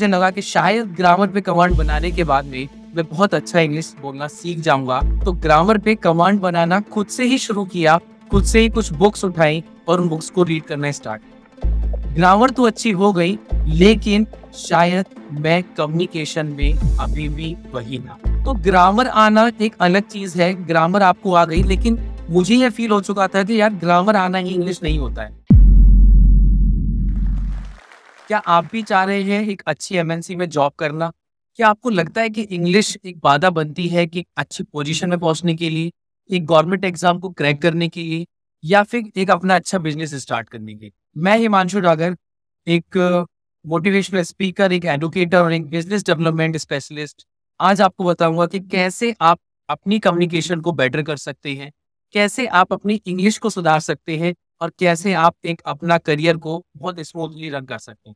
मुझे लगा कि शायद ग्रामर पे कमांड बनाने के बाद में मैं बहुत अच्छा इंग्लिश बोलना सीख जाऊंगा तो ग्रामर पे कमांड बनाना खुद से ही शुरू किया खुद से ही कुछ बुक्स उठाई और उन बुक्स को रीड करना स्टार्ट ग्रामर तो अच्छी हो गई लेकिन शायद मैं कम्युनिकेशन में अभी भी वही ना तो ग्रामर आना एक अलग चीज है ग्रामर आपको आ गई लेकिन मुझे यह फील हो चुका था कि यार ग्रामर आना ही इंग्लिश नहीं होता है क्या आप भी चाह रहे हैं एक अच्छी एमएनसी में जॉब करना क्या आपको लगता है कि इंग्लिश एक बाधा बनती है कि अच्छी पोजीशन में पहुंचने के लिए एक गवर्नमेंट एग्जाम को क्रैक करने के लिए या फिर एक अपना अच्छा बिजनेस स्टार्ट करने के लिए मैं हिमांशु डागर एक मोटिवेशनल स्पीकर एक एडवोकेटर और एक बिजनेस डेवलपमेंट स्पेशलिस्ट आज आपको बताऊंगा कि कैसे आप अपनी कम्युनिकेशन को बेटर कर सकते हैं कैसे आप अपनी इंग्लिश को सुधार सकते हैं और कैसे आप एक अपना करियर को बहुत स्मूथली रन कर सकते हैं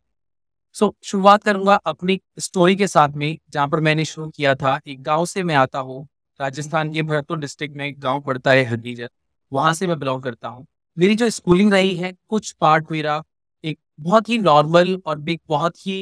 सो so, शुरुआत करूंगा अपनी स्टोरी के साथ में जहाँ पर मैंने शुरू किया था एक गांव से मैं आता हूँ राजस्थान के भरतपुर डिस्ट्रिक्ट में एक गाँव पड़ता है हरनीजर वहां से मैं बिलोंग करता हूँ मेरी जो स्कूलिंग रही है कुछ पार्ट मेरा एक बहुत ही नॉर्मल और एक बहुत ही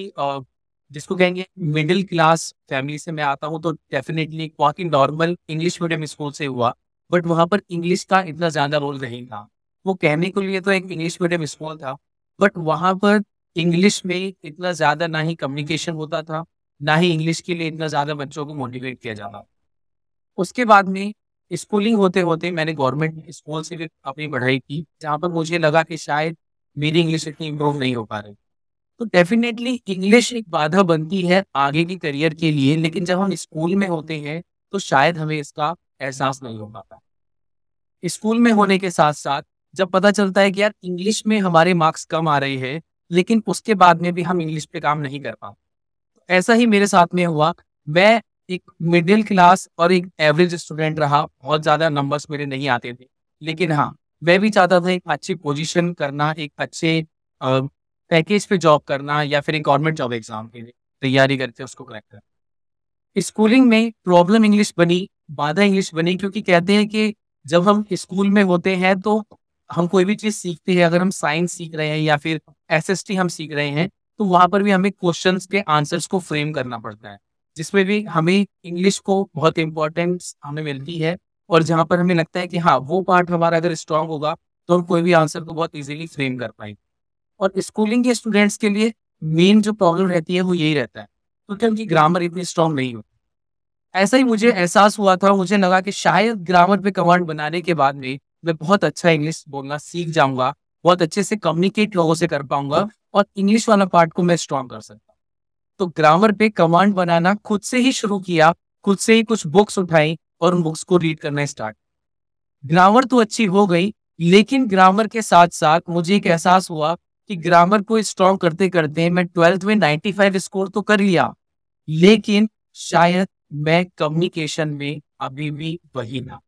जिसको कहेंगे मिडिल क्लास फैमिली से मैं आता हूँ तो डेफिनेटली एक बहुत ही नॉर्मल इंग्लिश मीडियम स्कूल से हुआ बट वहाँ पर इंग्लिश का इतना ज़्यादा रोल नहीं था वो कहने के लिए तो एक इंग्लिश मीडियम स्कूल था बट वहाँ पर इंग्लिश में इतना ज़्यादा ना ही कम्युनिकेशन होता था ना ही इंग्लिश के लिए इतना ज़्यादा बच्चों को मोटिवेट किया जाता उसके बाद में स्कूलिंग होते होते मैंने गवर्नमेंट स्कूल से भी अपनी पढ़ाई की जहाँ पर मुझे लगा कि शायद मेरी इंग्लिश इतनी इम्प्रूव नहीं हो पा रही तो डेफिनेटली इंग्लिश एक बाधा बनती है आगे की करियर के लिए लेकिन जब हम स्कूल में होते हैं तो शायद हमें इसका एहसास नहीं हो पाता स्कूल में होने के साथ साथ जब पता चलता है कि यार इंग्लिश में हमारे मार्क्स कम आ रहे हैं लेकिन उसके बाद में भी हम इंग्लिश पे काम नहीं कर पाते ऐसा ही मेरे साथ में हुआ मैं एक मिडिल क्लास और एक एवरेज स्टूडेंट रहा बहुत ज़्यादा नंबर्स मेरे नहीं आते थे लेकिन हाँ मैं भी चाहता था एक अच्छी पोजिशन करना एक अच्छे पैकेज पे जॉब करना या फिर एक गवर्नमेंट जॉब एग्जाम के लिए तैयारी करते उसको क्रैक करना स्कूलिंग में प्रॉब्लम इंग्लिश बनी बाधा इंग्लिश बनी क्योंकि कहते हैं कि जब हम स्कूल में होते हैं तो हम कोई भी चीज सीखते हैं अगर हम साइंस सीख रहे हैं या फिर एस हम सीख रहे हैं तो वहां पर भी हमें क्वेश्चन के आंसर्स को फ्रेम करना पड़ता है जिसमें भी हमें इंग्लिश को बहुत इंपॉर्टेंस हमें मिलती है और जहाँ पर हमें लगता है कि हाँ वो पार्ट हमारा अगर स्ट्रांग होगा तो हम कोई भी आंसर को बहुत इजीली फ्रेम कर पाएंगे और स्कूलिंग के स्टूडेंट्स के लिए मेन जो प्रॉब्लम रहती है वो यही रहता है क्योंकि तो उनकी ग्रामर इतनी स्ट्रांग नहीं होती ऐसा ही मुझे एहसास हुआ था मुझे लगा कि शायद ग्रामर पे कमांड बनाने के बाद में मैं बहुत अच्छा इंग्लिश बोलना सीख जाऊंगा बहुत अच्छे से कम्युनिकेट लोगों से कर पाऊंगा और इंग्लिश वाला पार्ट को मैं स्ट्रॉन्ग कर सकता तो ग्रामर पे कमांड बनाना खुद से ही शुरू किया खुद से ही कुछ बुक्स उठाई और उन बुक्स को रीड करना स्टार्ट ग्रामर तो अच्छी हो गई लेकिन ग्रामर के साथ साथ मुझे एक एहसास हुआ कि ग्रामर को स्ट्रॉन्ग करते करते मैं ट्वेल्थ में 95 स्कोर तो कर लिया लेकिन शायद मैं कम्युनिकेशन में अभी भी वही ना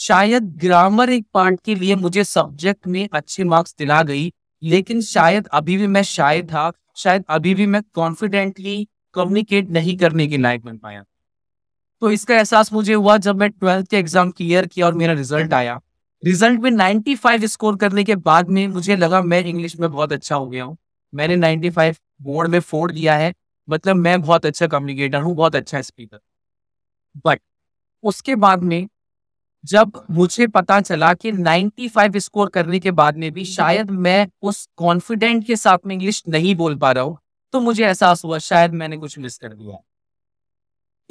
शायद ग्रामर एक पार्ट के लिए मुझे सब्जेक्ट में अच्छे मार्क्स दिला गई लेकिन शायद अभी भी मैं शायद था शायद अभी भी मैं कॉन्फिडेंटली कम्युनिकेट नहीं करने के लायक बन पाया तो इसका एहसास मुझे हुआ जब मैं ट्वेल्थ के एग्जाम क्लियर किया और मेरा रिजल्ट आया रिजल्ट में 95 स्कोर करने के बाद में मुझे लगा मैं इंग्लिश में बहुत अच्छा हो गया हूँ मैंने 95 बोर्ड में फोड़ दिया है मतलब मैं बहुत अच्छा कम्युनिकेटर हूँ बहुत अच्छा स्पीकर बट उसके बाद में जब मुझे पता चला कि 95 स्कोर करने के बाद में भी शायद मैं उस कॉन्फिडेंट के साथ में इंग्लिश नहीं बोल पा रहा हूँ तो मुझे एहसास हुआ शायद मैंने कुछ मिस कर दिया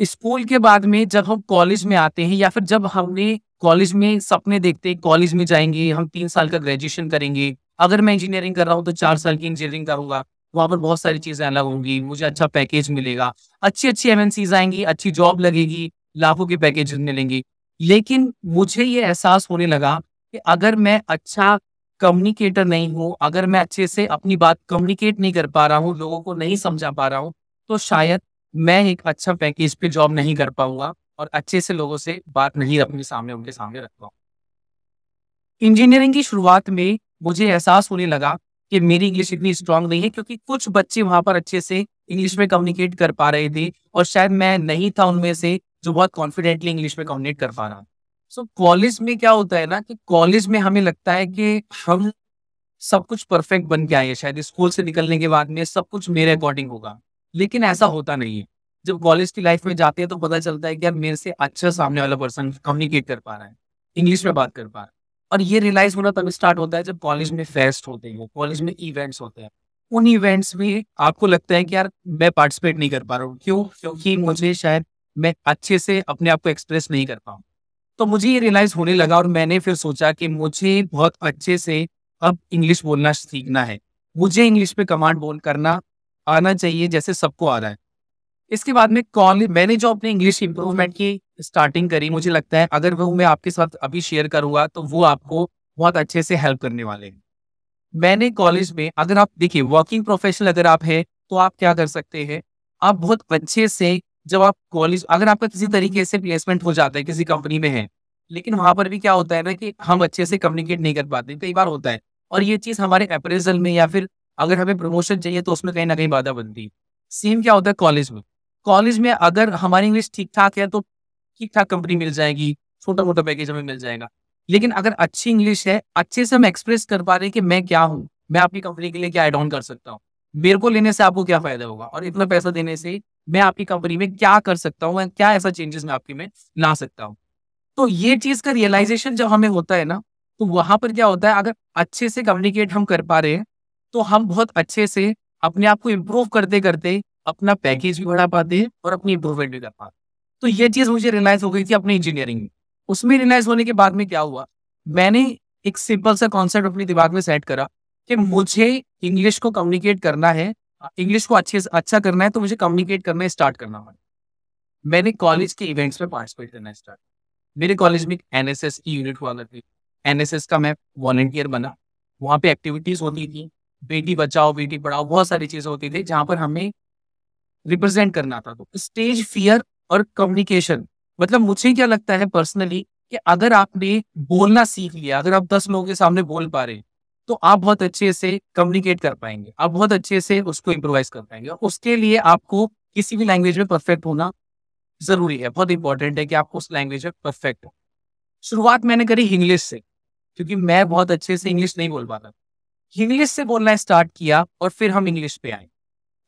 स्कूल के बाद में जब हम कॉलेज में आते हैं या फिर जब हमने कॉलेज में सपने देखते हैं कॉलेज में जाएंगे हम तीन साल का ग्रेजुएशन करेंगे अगर मैं इंजीनियरिंग कर रहा हूँ तो चार साल की इंजीनियरिंग करूंगा वहां पर बहुत सारी चीजें अलग होंगी मुझे अच्छा पैकेज मिलेगा अच्छी अच्छी एमएनसीज आएंगी अच्छी जॉब लगेगी लाखों के पैकेज मिलेंगी लेकिन मुझे ये एहसास होने लगा कि अगर मैं अच्छा कम्युनिकेटर नहीं हूँ अगर मैं अच्छे से अपनी बात कम्युनिकेट नहीं कर पा रहा हूँ लोगों को नहीं समझा पा रहा हूँ तो शायद मैं एक अच्छा पैकेज पे जॉब नहीं कर पाऊंगा और अच्छे से लोगों से बात नहीं अपने सामने उनके सामने रख पाऊंगा इंजीनियरिंग की शुरुआत में मुझे एहसास होने लगा कि मेरी इंग्लिश इतनी स्ट्रांग नहीं है क्योंकि कुछ बच्चे वहां पर अच्छे से इंग्लिश में कम्युनिकेट कर पा रहे थे और शायद मैं नहीं था उनमें से जो बहुत कॉन्फिडेंटली इंग्लिश में कम्युनिकेट कर पा रहा हूँ सो कॉलेज में क्या होता है ना कि कॉलेज में हमें लगता है कि हम सब कुछ परफेक्ट बन के आए शायद स्कूल से निकलने के बाद में सब कुछ मेरे अकॉर्डिंग होगा लेकिन ऐसा होता नहीं है जब कॉलेज की लाइफ में जाते हैं तो पता चलता है कि यार मेरे से अच्छा सामने वाला पर्सन कम्युनिकेट कर पा रहा है इंग्लिश में बात कर पा रहा है और ये रियलाइज होना तब स्टार्ट होता है जब कॉलेज में फेस्ट होते हैं कॉलेज में इवेंट्स होते हैं उन इवेंट्स में आपको लगता है कि यार मैं पार्टिसिपेट नहीं कर पा रहा हूँ क्यों क्योंकि मुझे शायद मैं अच्छे से अपने आप को एक्सप्रेस नहीं कर पाऊँ तो मुझे ये रियलाइज होने लगा और मैंने फिर सोचा कि मुझे बहुत अच्छे से अब इंग्लिश बोलना सीखना है मुझे इंग्लिश पे कमांड बोल करना आना चाहिए जैसे सबको आ रहा है इसके बाद में कॉलेज मैंने जो अपने इंग्लिश इम्प्रूवमेंट की स्टार्टिंग करी मुझे लगता है अगर वो मैं आपके साथ अभी शेयर करूंगा तो वो आपको बहुत अच्छे से हेल्प करने वाले हैं मैंने कॉलेज में अगर आप देखिए वर्किंग प्रोफेशनल अगर आप हैं तो आप क्या कर सकते हैं आप बहुत अच्छे से जब आप कॉलेज अगर आपका किसी तरीके से प्लेसमेंट हो जाता है किसी कंपनी में है लेकिन वहां पर भी क्या होता है ना कि हम अच्छे से कम्युनिकेट नहीं कर पाते कई बार होता है और ये चीज हमारे अप्रेजल में या फिर अगर हमें प्रमोशन चाहिए तो उसमें कहीं ना कहीं बाधा बनती है सेम क्या होता है कॉलेज में कॉलेज में अगर हमारी इंग्लिश ठीक ठाक है तो ठीक ठाक कंपनी मिल जाएगी छोटा मोटा पैकेज हमें मिल जाएगा लेकिन अगर अच्छी इंग्लिश है अच्छे से हम एक्सप्रेस कर पा रहे हैं कि मैं क्या हूँ मैं आपकी कंपनी के लिए क्या एड ऑन कर सकता हूँ मेरे को लेने से आपको क्या फायदा होगा और इतना पैसा देने से मैं आपकी कंपनी में क्या कर सकता हूँ क्या ऐसा चेंजेस मैं आपकी में ला सकता हूँ तो ये चीज का रियलाइजेशन जब हमें होता है ना तो वहां पर क्या होता है अगर अच्छे से कम्युनिकेट हम कर पा रहे हैं तो हम बहुत अच्छे से अपने आप को इम्प्रूव करते करते अपना पैकेज भी बढ़ा पाते हैं और अपनी इम्प्रूवमेंट भी कर पाते तो ये चीज मुझे रियलाइज हो गई थी अपनी इंजीनियरिंग में उसमें रियलाइज होने के बाद में क्या हुआ मैंने एक सिंपल सा कॉन्सेप्ट अपने दिमाग में सेट करा कि मुझे इंग्लिश को कम्युनिकेट करना है इंग्लिश को अच्छे अच्छा करना है तो मुझे कम्युनिकेट करना स्टार्ट करना होगा मैंने कॉलेज के इवेंट्स में पार्टिसिपेट करना स्टार्ट मेरे कॉलेज में एन एस एस की यूनिट हुआ करती एन एस एस का मैं वॉल्टियर बना वहाँ पे एक्टिविटीज होती थी बेटी बचाओ बेटी पढ़ाओ बहुत सारी चीजें होती थी जहाँ पर हमें रिप्रेजेंट करना था तो स्टेज फियर और कम्युनिकेशन मतलब मुझे क्या लगता है पर्सनली कि अगर आपने बोलना सीख लिया अगर आप दस लोगों के सामने बोल पा रहे हैं तो आप बहुत अच्छे से कम्युनिकेट कर पाएंगे आप बहुत अच्छे से उसको इम्प्रोवाइज कर पाएंगे और उसके लिए आपको किसी भी लैंग्वेज में परफेक्ट होना जरूरी है बहुत इंपॉर्टेंट है कि आपको उस लैंग्वेज में परफेक्ट हो शुरुआत मैंने करी इंग्लिश से क्योंकि मैं बहुत अच्छे से इंग्लिश नहीं बोल पाता इंग्लिश से बोलना स्टार्ट किया और फिर हम इंग्लिश पे आए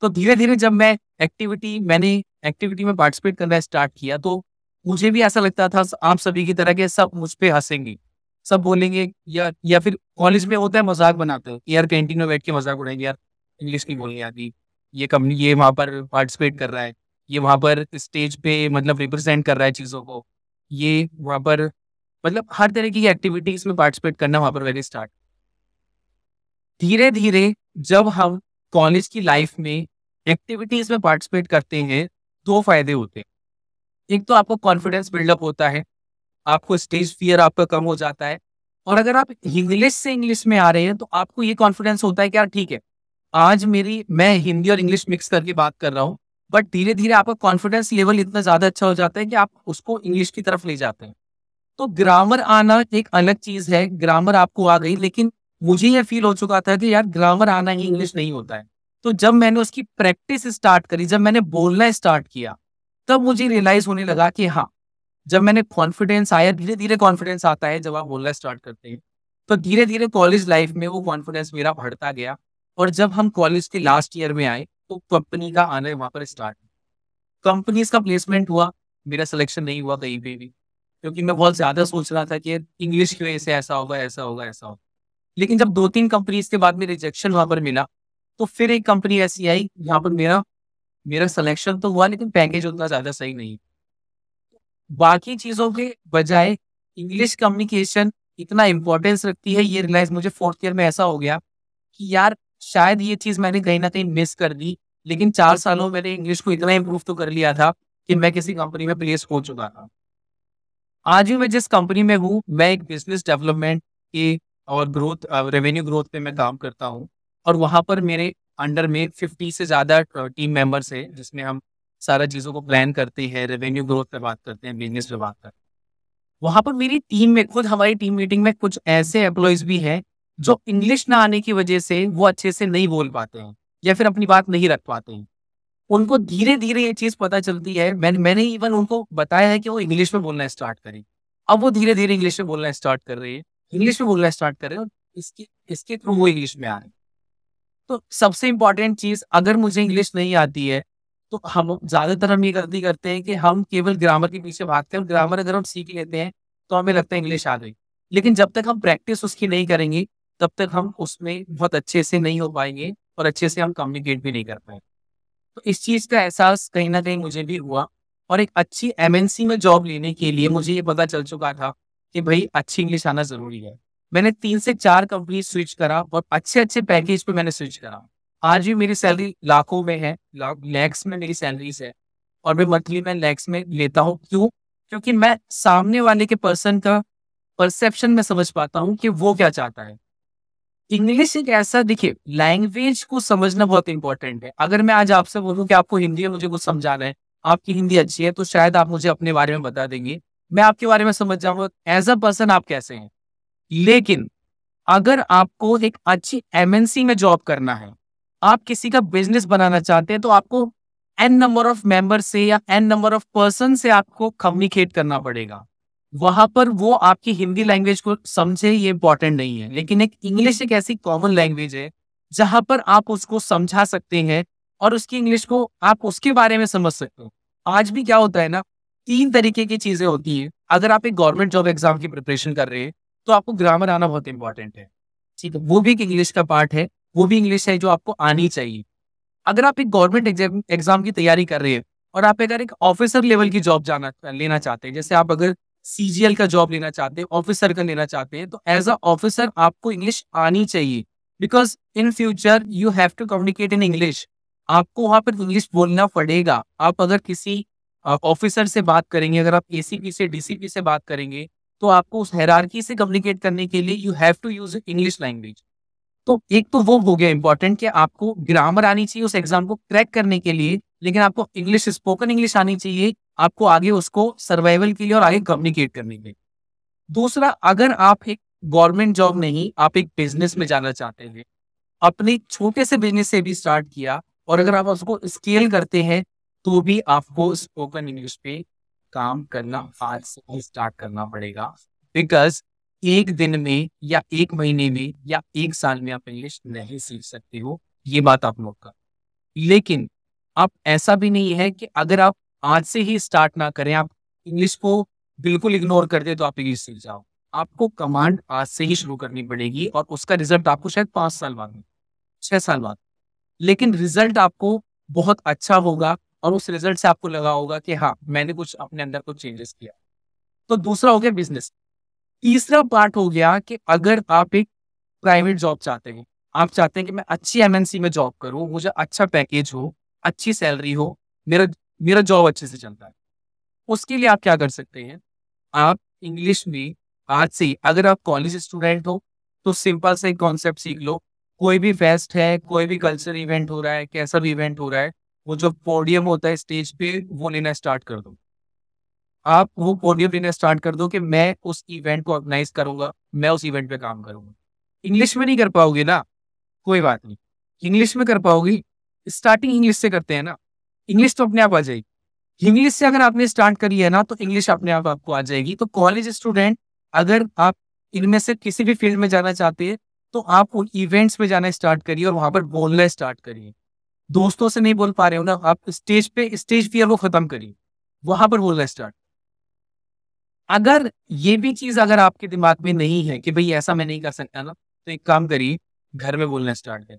तो धीरे धीरे जब मैं एक्टिविटी मैंने एक्टिविटी में पार्टिसिपेट करना स्टार्ट किया तो मुझे भी ऐसा लगता था आप सभी की तरह के सब मुझ पर हंसेंगे सब बोलेंगे या या फिर कॉलेज में होता है मजाक बनाते हो यार कैंटीन में बैठ के मजाक उड़ाएंगे यार इंग्लिश नहीं बोलनी आती ये कंपनी ये वहाँ पर पार्टिसिपेट कर रहा है ये वहाँ पर स्टेज पे मतलब रिप्रेजेंट कर रहा है चीज़ों को ये वहाँ पर मतलब हर तरह की एक्टिविटीज में पार्टिसिपेट करना वहाँ पर वेरी स्टार्ट धीरे धीरे जब हम कॉलेज की लाइफ में एक्टिविटीज में पार्टिसिपेट करते हैं दो फायदे होते हैं एक तो आपको कॉन्फिडेंस बिल्डअप होता है आपको स्टेज फियर आपका कम हो जाता है और अगर आप इंग्लिश से इंग्लिश में आ रहे हैं तो आपको ये कॉन्फिडेंस होता है कि यार ठीक है आज मेरी मैं हिंदी और इंग्लिश मिक्स करके बात कर रहा हूँ बट धीरे धीरे आपका कॉन्फिडेंस लेवल इतना ज्यादा अच्छा हो जाता है कि आप उसको इंग्लिश की तरफ ले जाते हैं तो ग्रामर आना एक अलग चीज है ग्रामर आपको आ गई लेकिन मुझे यह फील हो चुका था कि यार ग्रामर आना ही इंग्लिश नहीं होता है तो जब मैंने उसकी प्रैक्टिस स्टार्ट करी जब मैंने बोलना स्टार्ट किया तब मुझे रियलाइज होने लगा कि हाँ जब मैंने कॉन्फिडेंस आया धीरे धीरे कॉन्फिडेंस आता है जब आप बोलना स्टार्ट करते हैं तो धीरे धीरे कॉलेज लाइफ में वो कॉन्फिडेंस मेरा बढ़ता गया और जब हम कॉलेज के लास्ट ईयर में आए तो कंपनी का आने वहाँ पर स्टार्ट कंपनीज का प्लेसमेंट हुआ मेरा सिलेक्शन नहीं हुआ कहीं पे भी क्योंकि मैं बहुत ज़्यादा सोच रहा था कि इंग्लिश की वजह से ऐसा होगा ऐसा होगा ऐसा होगा लेकिन जब दो तीन कंपनीज के बाद में रिजेक्शन वहाँ पर मिला तो फिर एक कंपनी ऐसी आई यहाँ पर मेरा मेरा सिलेक्शन तो हुआ लेकिन पैकेज उतना ज़्यादा सही नहीं बाकी चीजों के बजाय इंग्लिश कम्युनिकेशन इतना इम्पोर्टेंस रखती है ये रियलाइज मुझे फोर्थ ईयर में ऐसा हो गया कि यार शायद ये चीज मैंने कहीं ना कहीं मिस कर दी लेकिन चार सालों में मैंने इंग्लिश को इतना इम्प्रूव तो कर लिया था कि मैं किसी कंपनी में प्लेस हो चुका था आज भी मैं जिस कंपनी में हूँ मैं एक बिजनेस डेवलपमेंट के और ग्रोथ रेवेन्यू ग्रोथ पे मैं काम करता हूँ और वहाँ पर मेरे अंडर में फिफ्टी से ज़्यादा टीम मेंबर्स है जिसमें हम सारा चीज़ों को प्लान करते हैं रेवेन्यू ग्रोथ पे बात करते हैं बिजनेस पे बात करते हैं वहाँ पर मेरी टीम में खुद हमारी टीम मीटिंग में कुछ ऐसे एम्प्लॉयज भी हैं जो इंग्लिश ना आने की वजह से वो अच्छे से नहीं बोल पाते हैं या फिर अपनी बात नहीं रख पाते हैं उनको धीरे धीरे ये चीज़ पता चलती है मैंने मैंने इवन उनको बताया है कि वो इंग्लिश में बोलना स्टार्ट करें अब वो धीरे धीरे इंग्लिश में बोलना स्टार्ट कर रही है इंग्लिश में बोलना स्टार्ट कर रहे हैं और इसके इसके थ्रू वो इंग्लिश में आ रहे हैं तो सबसे इंपॉर्टेंट चीज़ अगर मुझे इंग्लिश नहीं आती है तो हम ज्यादातर हम ये गलती करते हैं कि हम केवल ग्रामर के पीछे भागते हैं और ग्रामर अगर हम सीख लेते हैं तो हमें लगता है इंग्लिश आ गई लेकिन जब तक हम प्रैक्टिस उसकी नहीं करेंगे तब तक हम उसमें बहुत अच्छे से नहीं हो पाएंगे और अच्छे से हम कम्युनिकेट भी नहीं कर पाएंगे तो इस चीज़ का एहसास कहीं ना कहीं मुझे भी हुआ और एक अच्छी एम में जॉब लेने के लिए मुझे ये पता चल चुका था कि भाई अच्छी इंग्लिश आना जरूरी है मैंने तीन से चार कंपनी स्विच करा और अच्छे अच्छे पैकेज पे मैंने स्विच करा आज भी मेरी सैलरी लाखों में है लैक्स में मेरी सैलरीज है और मैं मंथली में लैक्स में लेता हूँ क्यों क्योंकि मैं सामने वाले के पर्सन का परसेप्शन में समझ पाता हूँ कि वो क्या चाहता है इंग्लिश एक ऐसा देखिए लैंग्वेज को समझना बहुत इंपॉर्टेंट है अगर मैं आज आपसे बोलूँ कि आपको हिंदी में मुझे कुछ समझाना है आपकी हिंदी अच्छी है तो शायद आप मुझे अपने बारे में बता देंगे मैं आपके बारे में समझ जाऊंगा एज अ पर्सन आप कैसे हैं लेकिन अगर आपको एक अच्छी एमएनसी में जॉब करना है आप किसी का बिजनेस बनाना चाहते हैं तो आपको एन नंबर ऑफ मेंबर से या एन नंबर ऑफ पर्सन से आपको कम्युनिकेट करना पड़ेगा वहां पर वो आपकी हिंदी लैंग्वेज को समझे ये इंपॉर्टेंट नहीं है लेकिन एक इंग्लिश एक ऐसी कॉमन लैंग्वेज है जहां पर आप उसको समझा सकते हैं और उसकी इंग्लिश को आप उसके बारे में समझ सकते हो आज भी क्या होता है ना तीन तरीके की चीजें होती है अगर आप एक गवर्नमेंट जॉब एग्जाम की प्रिपरेशन कर रहे हैं तो आपको ग्रामर आना बहुत इंपॉर्टेंट है ठीक है वो भी एक इंग्लिश का पार्ट है वो भी इंग्लिश है जो आपको आनी चाहिए अगर आप एक गवर्नमेंट एग्जाम की तैयारी कर रहे हैं और आप अगर एक ऑफिसर लेवल की जॉब जाना लेना चाहते हैं जैसे आप अगर सीजीएल का जॉब लेना चाहते हैं ऑफिसर का लेना चाहते हैं तो एज अ ऑफिसर आपको इंग्लिश आनी चाहिए because in future you have to communicate in English आपको वहां पर इंग्लिश बोलना पड़ेगा आप अगर किसी ऑफिसर से बात करेंगे अगर आप एसीपी से डीसीपी से बात करेंगे तो आपको उस हैरारकी से कम्युनिकेट करने के लिए you have to use English language तो एक तो वो हो गया इंपॉर्टेंट कि आपको ग्रामर आनी चाहिए उस एग्जाम को क्रैक करने के लिए लेकिन आपको इंग्लिश स्पोकन इंग्लिश आनी चाहिए आपको आगे उसको सर्वाइवल के लिए और आगे कम्युनिकेट करने के लिए दूसरा अगर आप एक गवर्नमेंट जॉब नहीं आप एक बिजनेस में जाना चाहते हैं अपने छोटे से बिजनेस से भी स्टार्ट किया और अगर आप उसको स्केल करते हैं तो भी आपको स्पोकन इंग्लिश पे काम करना आज से स्टार्ट करना पड़ेगा बिकॉज एक दिन में या एक महीने में या एक साल में आप इंग्लिश नहीं सीख सकते हो ये बात आप लोग का लेकिन आप ऐसा भी नहीं है कि अगर आप आज से ही स्टार्ट ना करें आप इंग्लिश को बिल्कुल इग्नोर कर दे तो आप इंग्लिश सीख जाओ आपको कमांड आज से ही शुरू करनी पड़ेगी और उसका रिजल्ट आपको शायद पांच साल बाद में साल बाद लेकिन रिजल्ट आपको बहुत अच्छा होगा और उस रिजल्ट से आपको लगा होगा कि हाँ मैंने कुछ अपने अंदर कुछ तो चेंजेस किया तो दूसरा हो गया बिजनेस तीसरा पार्ट हो गया कि अगर आप एक प्राइवेट जॉब चाहते हैं आप चाहते हैं कि मैं अच्छी एमएनसी में जॉब करूं मुझे अच्छा पैकेज हो अच्छी सैलरी हो मेरा मेरा जॉब अच्छे से चलता है उसके लिए आप क्या कर सकते हैं आप इंग्लिश में आज से अगर आप कॉलेज स्टूडेंट हो तो सिंपल से एक कॉन्सेप्ट सीख लो कोई भी फेस्ट है कोई भी कल्चर इवेंट हो रहा है कैसा भी इवेंट हो रहा है वो जो पोडियम होता है स्टेज पे वो लेना स्टार्ट कर दो आप वो पोडियम लेना स्टार्ट कर दो कि मैं उस इवेंट को ऑर्गेनाइज करूंगा मैं उस इवेंट पे काम करूंगा इंग्लिश में नहीं कर पाओगे ना कोई बात नहीं इंग्लिश में कर पाओगी स्टार्टिंग इंग्लिश से करते हैं ना इंग्लिश तो अपने आप आ जाएगी इंग्लिश से अगर आपने स्टार्ट करी है ना तो इंग्लिश अपने आप आपको आ जाएगी तो कॉलेज स्टूडेंट अगर आप इनमें से किसी भी फील्ड में जाना चाहते हैं तो आप उन इवेंट्स में जाना स्टार्ट करिए और वहां पर बोलना स्टार्ट करिए दोस्तों से नहीं बोल पा रहे हो ना आप स्टेज पे स्टेज फियर को खत्म करिए वहां पर बोलना स्टार्ट अगर ये भी चीज अगर आपके दिमाग में नहीं है कि भाई ऐसा मैं नहीं कर सकता ना तो एक काम करिए घर में बोलना स्टार्ट कर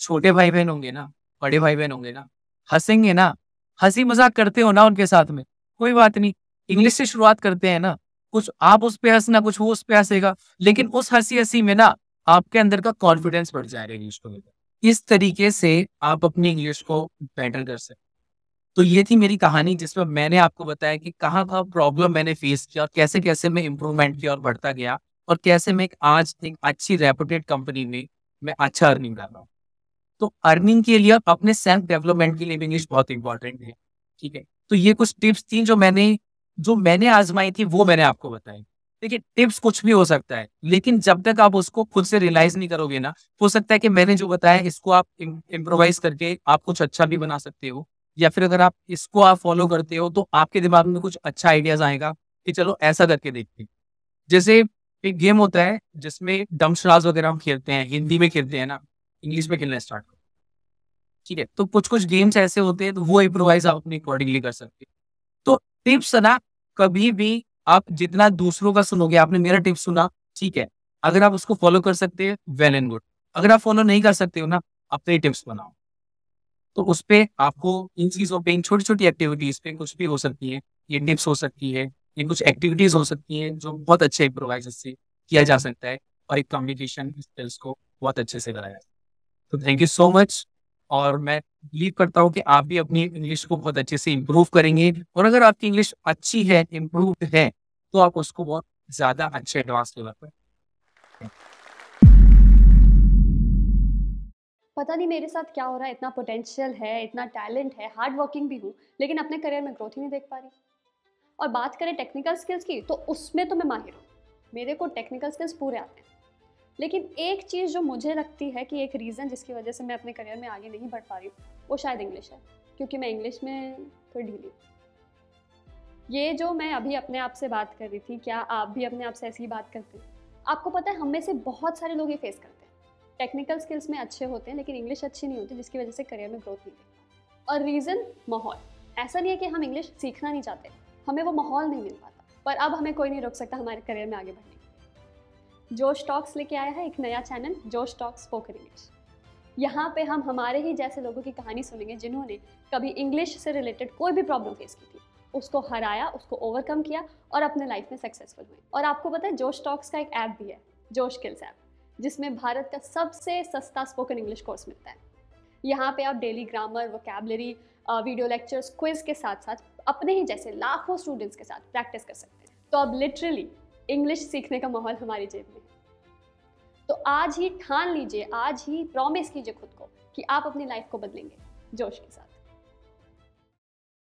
छोटे भाई बहन होंगे ना बड़े भाई बहन होंगे ना हंसेंगे ना हंसी मजाक करते हो ना उनके साथ में कोई बात नहीं इंग्लिश से शुरुआत करते हैं ना कुछ आप उस पे हंसना कुछ वो उस पे हंसेगा लेकिन उस हंसी हंसी में ना आपके अंदर का कॉन्फिडेंस बढ़ जाएगा इंग्लिश को लेकर इस तरीके से आप अपनी इंग्लिश को बेटर कर सकते तो ये थी मेरी कहानी जिसमें मैंने आपको बताया कि कहाँ कहाँ प्रॉब्लम मैंने फेस किया और कैसे कैसे मैं इम्प्रूवमेंट की और बढ़ता गया और कैसे मैं आज एक अच्छी रेपुटेड कंपनी में मैं अच्छा अर्निंग कर रहा हूँ तो अर्निंग के लिए अपने सेल्फ डेवलपमेंट के लिए भी इंग्लिश बहुत इंपॉर्टेंट है ठीक है तो ये कुछ टिप्स थी जो मैंने जो मैंने आजमाई थी वो मैंने आपको बताई देखिए टिप्स कुछ भी हो सकता है लेकिन जब तक आप उसको खुद से रियलाइज नहीं करोगे ना हो सकता है कि मैंने जो बताया इसको आप इम्प्रोवाइज करके आप कुछ अच्छा भी बना सकते हो या फिर अगर आप इसको आप फॉलो करते हो तो आपके दिमाग में कुछ अच्छा आइडियाज आएगा कि चलो ऐसा करके देखते हैं जैसे एक गेम होता है जिसमें डम्सराज वगैरह हम खेलते हैं हिंदी में खेलते हैं ना इंग्लिश में खेलना स्टार्ट करो ठीक है तो कुछ कुछ गेम्स ऐसे होते हैं तो वो इम्प्रोवाइज आप अपने अकॉर्डिंगली कर सकते तो टिप्स ना कभी भी आप जितना दूसरों का सुनोगे आपने मेरा टिप्स सुना ठीक है अगर आप उसको फॉलो कर सकते हैं वेल एंड गुड अगर आप फॉलो नहीं कर सकते हो ना अपने टिप्स बनाओ तो उस पर आपको इन चीज़ों पर इन छोटी छोटी एक्टिविटीज पे कुछ भी हो सकती है ये टिप्स हो सकती है ये कुछ एक्टिविटीज हो सकती हैं जो बहुत अच्छे इम्प्रोवाइज से किया जा सकता है और एक कम्युनिकेशन स्किल्स को बहुत अच्छे से बनाया तो थैंक यू सो मच और मैं बिलीव करता हूँ कि आप भी अपनी इंग्लिश को बहुत अच्छे से इम्प्रूव करेंगे और अगर आपकी इंग्लिश अच्छी है इम्प्रूव है तो आप उसको बहुत ज़्यादा अच्छे एडवांस लेवल पर पता नहीं मेरे साथ क्या हो रहा है इतना पोटेंशियल है इतना टैलेंट है हार्ड वर्किंग भी हूँ लेकिन अपने करियर में ग्रोथ ही नहीं देख पा रही और बात करें टेक्निकल स्किल्स की तो उसमें तो मैं माहिर हूँ मेरे को टेक्निकल स्किल्स पूरे आते हैं लेकिन एक चीज़ जो मुझे लगती है कि एक रीज़न जिसकी वजह से मैं अपने करियर में आगे नहीं बढ़ पा रही हूँ वो शायद इंग्लिश है क्योंकि मैं इंग्लिश में थोड़ी ढीली ये जो मैं अभी अपने आप से बात कर रही थी क्या आप भी अपने आप से ऐसी ही बात करते हैं आपको पता है हम में से बहुत सारे लोग ये फेस करते हैं टेक्निकल स्किल्स में अच्छे होते हैं लेकिन इंग्लिश अच्छी नहीं होती जिसकी वजह से करियर में ग्रोथ नहीं दिखता और रीज़न माहौल ऐसा नहीं है कि हम इंग्लिश सीखना नहीं चाहते हमें वो माहौल नहीं मिल पाता पर अब हमें कोई नहीं रोक सकता हमारे करियर में आगे बढ़ने के जोश टॉक्स लेके आया है एक नया चैनल जोश टॉक्स स्पोकन इंग्लिश यहाँ पे हम हमारे ही जैसे लोगों की कहानी सुनेंगे जिन्होंने कभी इंग्लिश से रिलेटेड कोई भी प्रॉब्लम फेस की थी उसको हराया उसको ओवरकम किया और अपने लाइफ में सक्सेसफुल हुए और आपको पता है जोश टॉक्स का एक ऐप भी है जोश स्किल्स ऐप जिसमें भारत का सबसे सस्ता स्पोकन इंग्लिश कोर्स मिलता है यहाँ पे आप daily grammar vocabulary video lectures quiz के साथ साथ अपने ही जैसे लाखों स्टूडेंट्स के साथ प्रैक्टिस कर सकते हैं तो अब लिटरली इंग्लिश सीखने का माहौल हमारी जेब में तो आज ही ठान लीजिए आज ही प्रॉमिस कीजिए खुद को कि आप अपनी लाइफ को बदलेंगे जोश के साथ